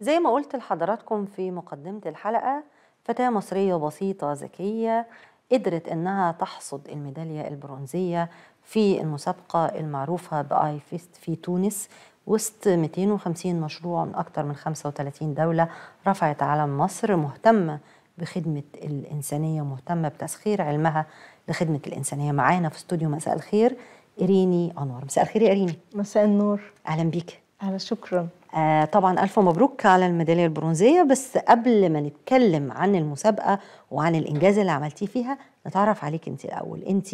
زي ما قلت لحضراتكم في مقدمة الحلقة فتاة مصرية بسيطة ذكية قدرت إنها تحصد الميدالية البرونزية في المسابقة المعروفة بآي فيست في تونس وسط 250 مشروع من أكثر من 35 دولة رفعت علم مصر مهتمة بخدمة الإنسانية مهتمة بتسخير علمها لخدمة الإنسانية معانا في استوديو مساء الخير إريني أنور مساء الخير يا إريني مساء النور أهلا بيك أهلا شكرا آه طبعا ألف مبروك على الميدالية البرونزية بس قبل ما نتكلم عن المسابقة وعن الإنجاز اللي عملتيه فيها نتعرف عليك أنت الأول أنت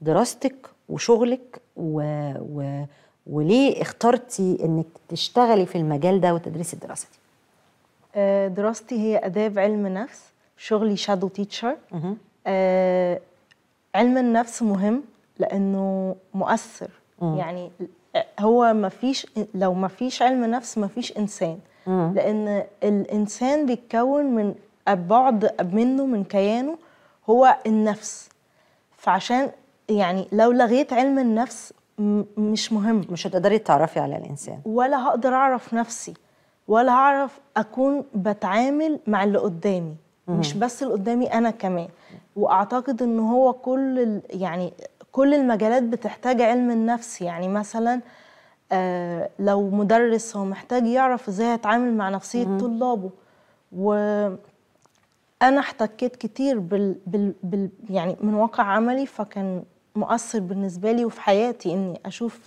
دراستك وشغلك و... و... وليه اخترتي أنك تشتغلي في المجال ده وتدرسي الدراسة دي؟ آه، دراستي هي آداب علم نفس شغلي شادو آه، تيتشر علم النفس مهم لأنه مؤثر يعني هو ما فيش لو ما فيش علم نفس ما فيش انسان مم. لان الانسان بيتكون من بعض منه من كيانه هو النفس فعشان يعني لو لغيت علم النفس مش مهم مش هتقدري تعرفي على الانسان ولا هقدر اعرف نفسي ولا هعرف اكون بتعامل مع اللي قدامي مم. مش بس اللي قدامي انا كمان واعتقد ان هو كل يعني كل المجالات بتحتاج علم النفس يعني مثلا آه لو مدرس هو محتاج يعرف ازاي يتعامل مع نفسيه مم. طلابه وانا احتكيت كتير بال... بال... بال يعني من واقع عملي فكان مؤثر بالنسبه لي وفي حياتي اني اشوف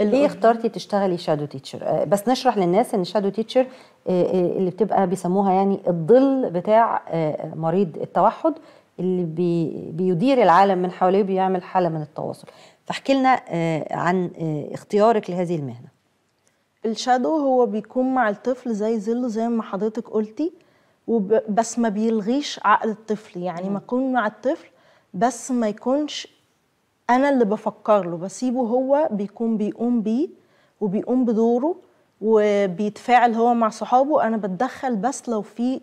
ليه اخترتي تشتغلي شادو آه، تيتشر بس نشرح للناس ان شادو آه، تيتشر آه، اللي بتبقى بيسموها يعني الظل بتاع مريض التوحد اللي بي بيدير العالم من حواليه بيعمل حاله من التواصل فاحكي لنا آه، عن آه، اختيارك لهذه المهنه الشادو هو بيكون مع الطفل زي ظله زي ما حضرتك قلتي بس ما بيلغيش عقل الطفل يعني ما اكون مع الطفل بس ما يكونش انا اللي بفكر له بسيبه هو بيكون بيقوم بيه وبيقوم بدوره وبيتفاعل هو مع صحابه انا بتدخل بس لو في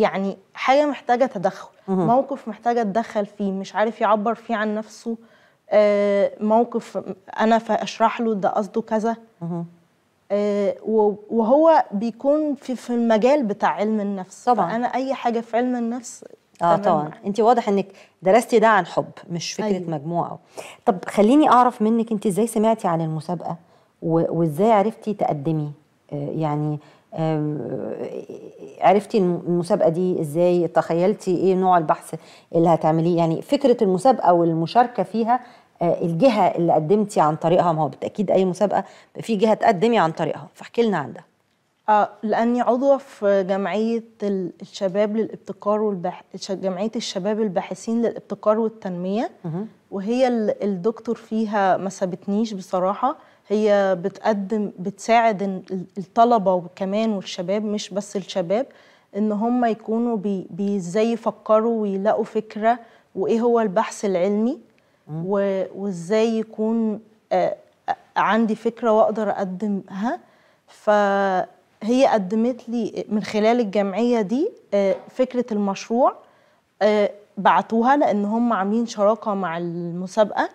يعني حاجه محتاجه تدخل موقف محتاجه اتدخل فيه مش عارف يعبر فيه عن نفسه آه، موقف انا فاشرح له ده قصده كذا آه، وهو بيكون في, في المجال بتاع علم النفس طبعا انا اي حاجه في علم النفس اه طبعا انت واضح انك درستي ده عن حب مش فكره أيوه. مجموعه طب خليني اعرف منك انت ازاي سمعتي عن المسابقه وازاي عرفتي تقدمي آه، يعني عرفتي المسابقه دي ازاي تخيلتي ايه نوع البحث اللي هتعمليه يعني فكره المسابقه والمشاركه فيها آه، الجهه اللي قدمتي عن طريقها ما هو بالتاكيد اي مسابقه في جهه تقدمي عن طريقها فاحكي لنا عن ده آه لاني عضوه في جمعيه الشباب للابتكار والبح... جمعيه الشباب الباحثين للابتكار والتنميه وهي الدكتور فيها ما سابتنيش بصراحه هي بتقدم بتساعد الطلبه وكمان والشباب مش بس الشباب ان هم يكونوا بي, بي ازاي يفكروا ويلاقوا فكره وايه هو البحث العلمي وازاي يكون عندي فكره واقدر اقدمها فهي قدمت لي من خلال الجمعيه دي فكره المشروع بعتوها لان هم عاملين شراكه مع المسابقه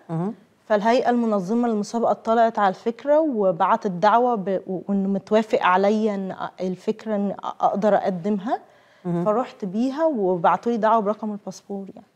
فالهيئة المنظمة للمسابقة اطلعت على الفكرة وبعتت دعوة ب... وإنه متوافق عليا إن الفكرة إن أقدر أقدمها فرحت بيها وبعتولي دعوة برقم الباسبور يعني